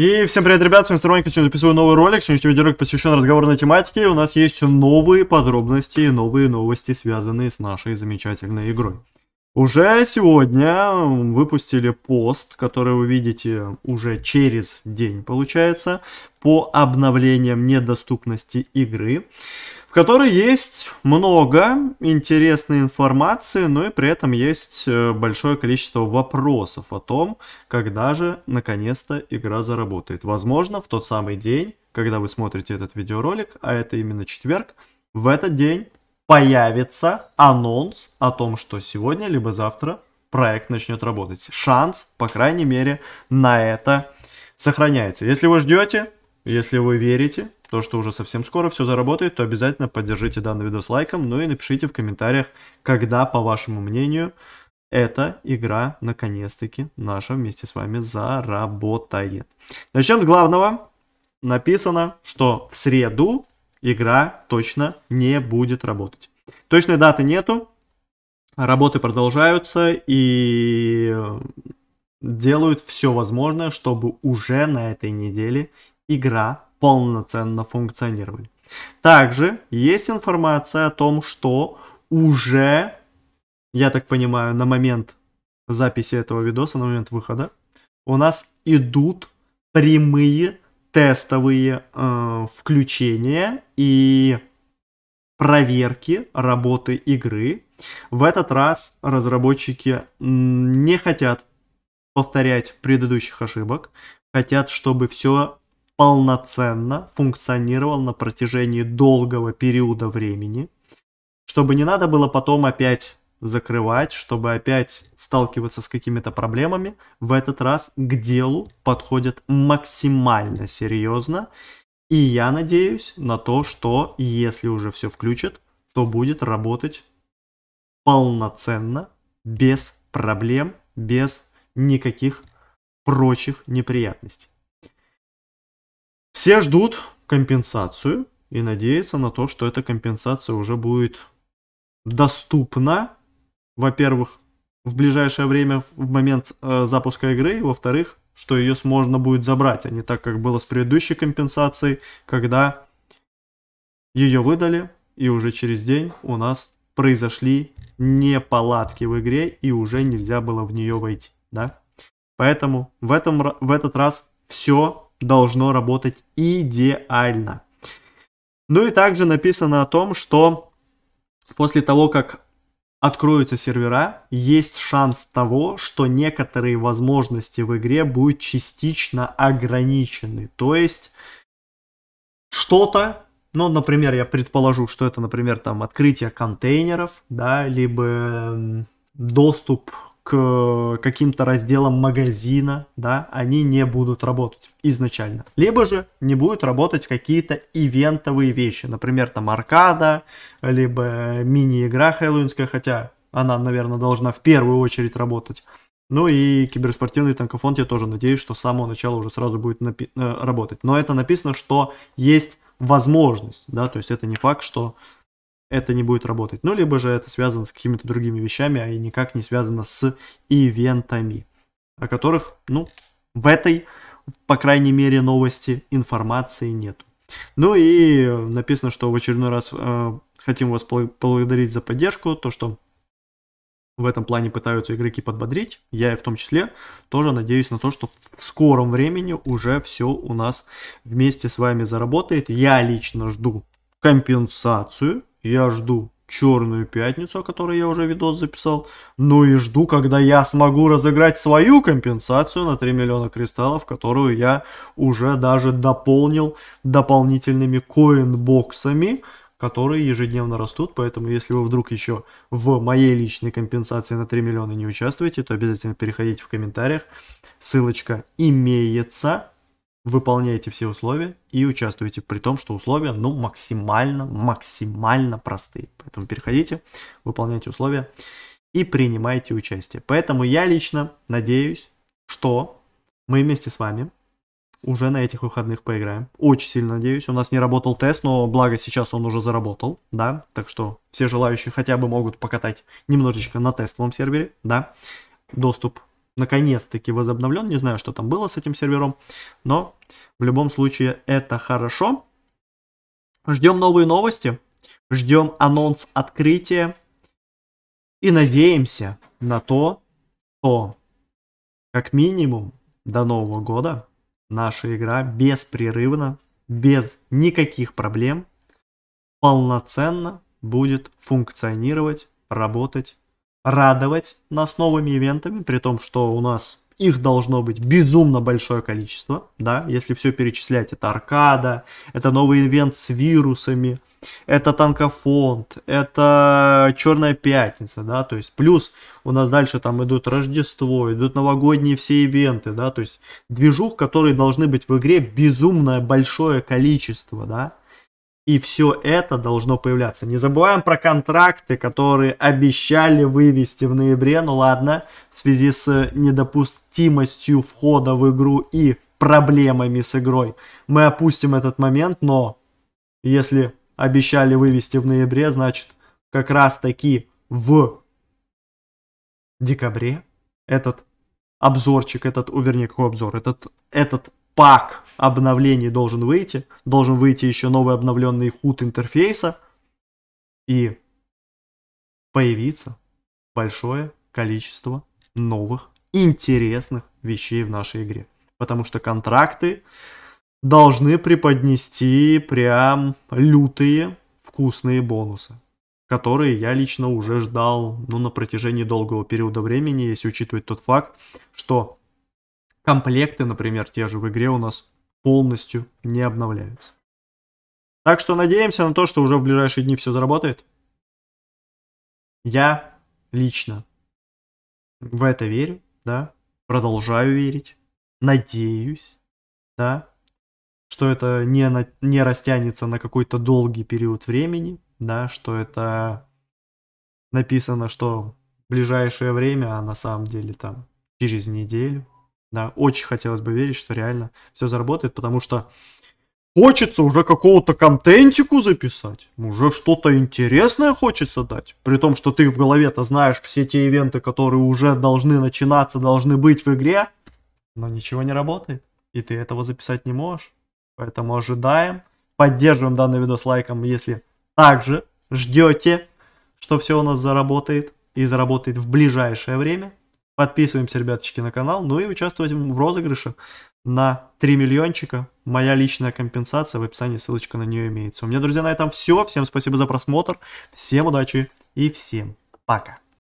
И всем привет, ребят, с вами Сторонник, сегодня записываю новый ролик, сегодняшний видеоролик посвящен разговорной тематике, у нас есть новые подробности и новые новости, связанные с нашей замечательной игрой. Уже сегодня выпустили пост, который вы видите уже через день, получается, по обновлениям недоступности игры которой есть много интересной информации, но и при этом есть э, большое количество вопросов о том, когда же наконец-то игра заработает. Возможно, в тот самый день, когда вы смотрите этот видеоролик, а это именно четверг, в этот день появится анонс о том, что сегодня либо завтра проект начнет работать. Шанс, по крайней мере, на это сохраняется. Если вы ждете, если вы верите, то, что уже совсем скоро все заработает, то обязательно поддержите данный видос лайком, ну и напишите в комментариях, когда, по вашему мнению, эта игра наконец-таки наша вместе с вами заработает. Начнем с главного. Написано, что в среду игра точно не будет работать. Точной даты нету, работы продолжаются и э, делают все возможное, чтобы уже на этой неделе игра полноценно функционировали. Также есть информация о том, что уже, я так понимаю, на момент записи этого видоса, на момент выхода, у нас идут прямые тестовые э, включения и проверки работы игры. В этот раз разработчики не хотят повторять предыдущих ошибок, хотят, чтобы все полноценно функционировал на протяжении долгого периода времени, чтобы не надо было потом опять закрывать, чтобы опять сталкиваться с какими-то проблемами, в этот раз к делу подходят максимально серьезно. И я надеюсь на то, что если уже все включат, то будет работать полноценно, без проблем, без никаких прочих неприятностей. Все ждут компенсацию и надеются на то, что эта компенсация уже будет доступна, во-первых, в ближайшее время, в момент э, запуска игры, и, во-вторых, что ее можно будет забрать, а не так, как было с предыдущей компенсацией, когда ее выдали, и уже через день у нас произошли неполадки в игре, и уже нельзя было в нее войти, да? Поэтому в, этом, в этот раз все должно работать идеально. Ну и также написано о том, что после того, как откроются сервера, есть шанс того, что некоторые возможности в игре будут частично ограничены. То есть что-то, ну, например, я предположу, что это, например, там открытие контейнеров, да, либо доступ к каким-то разделам магазина, да, они не будут работать изначально. Либо же не будут работать какие-то ивентовые вещи, например, там аркада, либо мини-игра хэллоуинская, хотя она, наверное, должна в первую очередь работать. Ну и киберспортивный танкофонд, я тоже надеюсь, что с самого начала уже сразу будет э, работать. Но это написано, что есть возможность, да, то есть это не факт, что это не будет работать. Ну, либо же это связано с какими-то другими вещами, а и никак не связано с ивентами, о которых, ну, в этой, по крайней мере, новости информации нету. Ну и написано, что в очередной раз э, хотим вас поблагодарить за поддержку, то, что в этом плане пытаются игроки подбодрить, я и в том числе, тоже надеюсь на то, что в скором времени уже все у нас вместе с вами заработает. Я лично жду компенсацию я жду Черную Пятницу, о которой я уже видос записал. Ну и жду, когда я смогу разыграть свою компенсацию на 3 миллиона кристаллов, которую я уже даже дополнил дополнительными коинбоксами, которые ежедневно растут, поэтому если вы вдруг еще в моей личной компенсации на 3 миллиона не участвуете, то обязательно переходите в комментариях, ссылочка имеется, выполняете все условия и участвуете, при том, что условия, ну, максимально, максимально простые. Поэтому переходите, выполняйте условия и принимайте участие. Поэтому я лично надеюсь, что мы вместе с вами уже на этих выходных поиграем. Очень сильно надеюсь. У нас не работал тест, но благо сейчас он уже заработал, да. Так что все желающие хотя бы могут покатать немножечко на тестовом сервере, да. Доступ наконец-таки возобновлен. Не знаю, что там было с этим сервером, но в любом случае это хорошо. Ждем новые новости, ждем анонс открытия и надеемся на то, что как минимум до Нового года наша игра беспрерывно, без никаких проблем, полноценно будет функционировать, работать радовать нас новыми ивентами, при том, что у нас их должно быть безумно большое количество, да, если все перечислять, это аркада, это новый ивент с вирусами, это танкофонд, это черная пятница, да, то есть плюс у нас дальше там идут Рождество, идут новогодние все ивенты, да, то есть движух, которые должны быть в игре безумное большое количество, да, и все это должно появляться. Не забываем про контракты, которые обещали вывести в ноябре. Ну ладно, в связи с недопустимостью входа в игру и проблемами с игрой. Мы опустим этот момент, но если обещали вывести в ноябре, значит как раз таки в декабре этот обзорчик, этот, вернее, какой обзор, этот, этот пак обновлений должен выйти. Должен выйти еще новый обновленный худ интерфейса. И появится большое количество новых интересных вещей в нашей игре. Потому что контракты должны преподнести прям лютые вкусные бонусы, которые я лично уже ждал ну, на протяжении долгого периода времени, если учитывать тот факт, что Комплекты, например, те же в игре у нас полностью не обновляются. Так что надеемся на то, что уже в ближайшие дни все заработает. Я лично в это верю, да, продолжаю верить, надеюсь, да, что это не, на, не растянется на какой-то долгий период времени, да, что это написано, что в ближайшее время, а на самом деле там через неделю, да, очень хотелось бы верить, что реально все заработает, потому что хочется уже какого-то контентику записать, уже что-то интересное хочется дать. При том, что ты в голове-то знаешь все те ивенты, которые уже должны начинаться, должны быть в игре, но ничего не работает, и ты этого записать не можешь. Поэтому ожидаем, поддерживаем данный видос лайком, если также ждете, что все у нас заработает и заработает в ближайшее время. Подписываемся, ребяточки, на канал. Ну и участвуйте в розыгрыше на 3 миллиончика. Моя личная компенсация, в описании ссылочка на нее имеется. У меня, друзья, на этом все. Всем спасибо за просмотр. Всем удачи и всем пока.